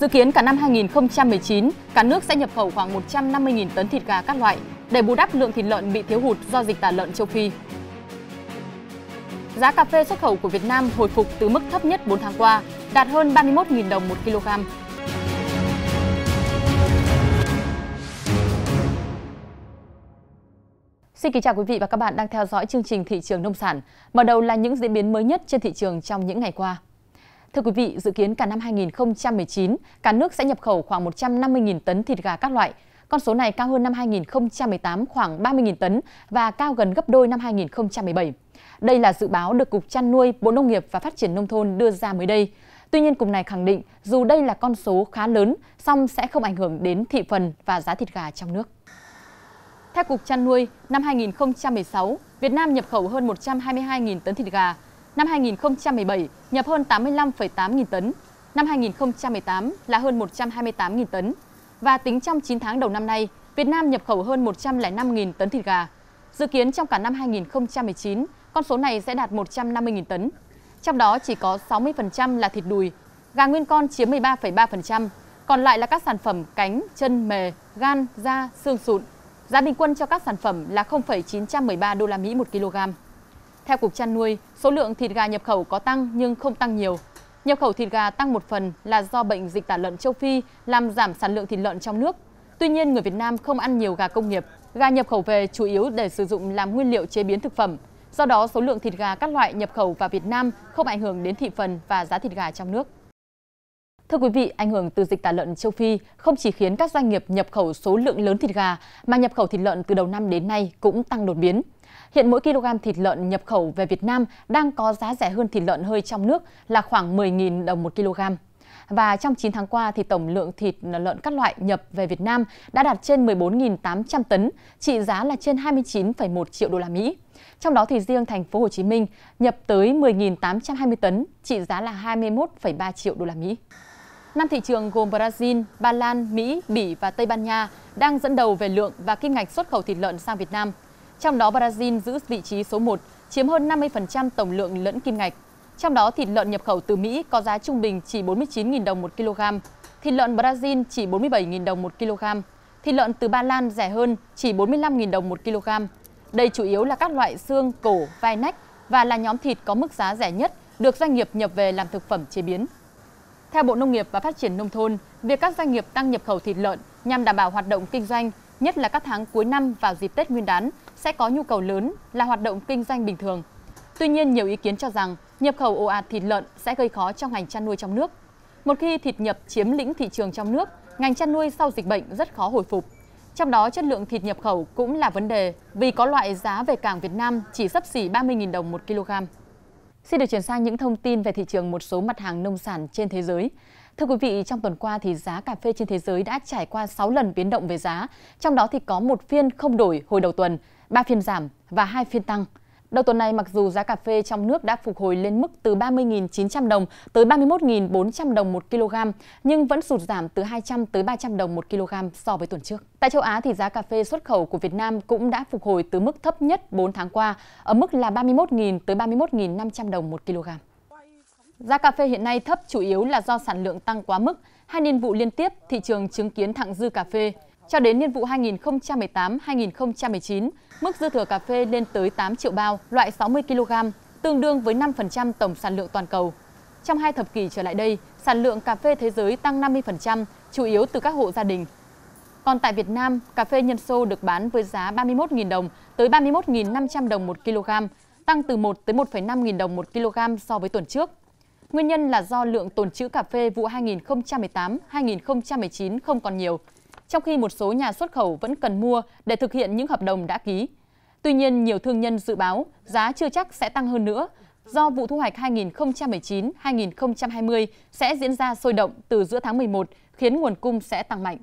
Dự kiến cả năm 2019, cả nước sẽ nhập khẩu khoảng 150.000 tấn thịt gà các loại để bù đắp lượng thịt lợn bị thiếu hụt do dịch tả lợn châu Phi. Giá cà phê xuất khẩu của Việt Nam hồi phục từ mức thấp nhất 4 tháng qua, đạt hơn 31.000 đồng một kg. Xin kính chào quý vị và các bạn đang theo dõi chương trình thị trường nông sản. Mở đầu là những diễn biến mới nhất trên thị trường trong những ngày qua. Thưa quý vị, dự kiến cả năm 2019, cả nước sẽ nhập khẩu khoảng 150.000 tấn thịt gà các loại. Con số này cao hơn năm 2018 khoảng 30.000 tấn và cao gần gấp đôi năm 2017. Đây là dự báo được Cục Chăn nuôi, Bộ Nông nghiệp và Phát triển Nông thôn đưa ra mới đây. Tuy nhiên, Cục này khẳng định dù đây là con số khá lớn, song sẽ không ảnh hưởng đến thị phần và giá thịt gà trong nước. Theo Cục Chăn nuôi, năm 2016, Việt Nam nhập khẩu hơn 122.000 tấn thịt gà, năm 2017 nhập hơn 85,8 nghìn tấn, năm 2018 là hơn 128 nghìn tấn. Và tính trong 9 tháng đầu năm nay, Việt Nam nhập khẩu hơn 105 nghìn tấn thịt gà. Dự kiến trong cả năm 2019, con số này sẽ đạt 150 nghìn tấn. Trong đó chỉ có 60% là thịt đùi, gà nguyên con chiếm 13,3%, còn lại là các sản phẩm cánh, chân, mề, gan, da, xương sụn. Giá bình quân cho các sản phẩm là 0,913 đô la Mỹ một kg. Theo Cục chăn nuôi, số lượng thịt gà nhập khẩu có tăng nhưng không tăng nhiều. Nhập khẩu thịt gà tăng một phần là do bệnh dịch tả lợn châu Phi làm giảm sản lượng thịt lợn trong nước. Tuy nhiên, người Việt Nam không ăn nhiều gà công nghiệp. Gà nhập khẩu về chủ yếu để sử dụng làm nguyên liệu chế biến thực phẩm. Do đó, số lượng thịt gà các loại nhập khẩu vào Việt Nam không ảnh hưởng đến thị phần và giá thịt gà trong nước. Thưa quý vị, ảnh hưởng từ dịch tả lợn châu Phi không chỉ khiến các doanh nghiệp nhập khẩu số lượng lớn thịt gà, mà nhập khẩu thịt lợn từ đầu năm đến nay cũng tăng đột biến. Hiện mỗi kg thịt lợn nhập khẩu về Việt Nam đang có giá rẻ hơn thịt lợn hơi trong nước là khoảng 10.000 đồng một kg. Và trong 9 tháng qua thì tổng lượng thịt lợn các loại nhập về Việt Nam đã đạt trên 14.800 tấn, trị giá là trên 29,1 triệu đô la Mỹ. Trong đó thì riêng thành phố Hồ Chí Minh nhập tới 10.820 tấn, trị giá là 21,3 triệu đô la Mỹ. Năm thị trường gồm Brazil, Ba Lan, Mỹ, Bỉ và Tây Ban Nha đang dẫn đầu về lượng và kim ngạch xuất khẩu thịt lợn sang Việt Nam. Trong đó Brazil giữ vị trí số 1, chiếm hơn 50% tổng lượng lẫn kim ngạch. Trong đó thịt lợn nhập khẩu từ Mỹ có giá trung bình chỉ 49.000 đồng một kg, thịt lợn Brazil chỉ 47.000 đồng một kg, thịt lợn từ Ba Lan rẻ hơn chỉ 45.000 đồng một kg. Đây chủ yếu là các loại xương, cổ, vai nách và là nhóm thịt có mức giá rẻ nhất được doanh nghiệp nhập về làm thực phẩm chế biến. Theo Bộ Nông nghiệp và Phát triển Nông thôn, việc các doanh nghiệp tăng nhập khẩu thịt lợn nhằm đảm bảo hoạt động kinh doanh, nhất là các tháng cuối năm và dịp Tết Nguyên đán, sẽ có nhu cầu lớn là hoạt động kinh doanh bình thường. Tuy nhiên, nhiều ý kiến cho rằng nhập khẩu ồ ạt thịt lợn sẽ gây khó cho ngành chăn nuôi trong nước. Một khi thịt nhập chiếm lĩnh thị trường trong nước, ngành chăn nuôi sau dịch bệnh rất khó hồi phục. Trong đó, chất lượng thịt nhập khẩu cũng là vấn đề vì có loại giá về cảng Việt Nam chỉ sấp xỉ 30.000 đồng một kg. Xin được chuyển sang những thông tin về thị trường một số mặt hàng nông sản trên thế giới. Thưa quý vị, trong tuần qua thì giá cà phê trên thế giới đã trải qua 6 lần biến động về giá, trong đó thì có một phiên không đổi hồi đầu tuần, 3 phiên giảm và 2 phiên tăng. Đầu tuần này, mặc dù giá cà phê trong nước đã phục hồi lên mức từ 30.900 đồng tới 31.400 đồng một kg, nhưng vẫn sụt giảm từ 200 tới 300 đồng một kg so với tuần trước. Tại châu Á, thì giá cà phê xuất khẩu của Việt Nam cũng đã phục hồi từ mức thấp nhất 4 tháng qua, ở mức là 31.000 tới 31.500 đồng một kg. Giá cà phê hiện nay thấp chủ yếu là do sản lượng tăng quá mức. Hai niên vụ liên tiếp, thị trường chứng kiến thặng dư cà phê. Cho đến niên vụ 2018-2019, mức dư thừa cà phê lên tới 8 triệu bao, loại 60 kg, tương đương với 5% tổng sản lượng toàn cầu. Trong hai thập kỷ trở lại đây, sản lượng cà phê thế giới tăng 50%, chủ yếu từ các hộ gia đình. Còn tại Việt Nam, cà phê nhân sô được bán với giá 31.000 đồng tới 31.500 đồng 1 kg, tăng từ 1 tới 1,5 nghìn đồng 1 kg so với tuần trước. Nguyên nhân là do lượng tồn trữ cà phê vụ 2018-2019 không còn nhiều, trong khi một số nhà xuất khẩu vẫn cần mua để thực hiện những hợp đồng đã ký. Tuy nhiên, nhiều thương nhân dự báo giá chưa chắc sẽ tăng hơn nữa do vụ thu hoạch 2019-2020 sẽ diễn ra sôi động từ giữa tháng 11 khiến nguồn cung sẽ tăng mạnh.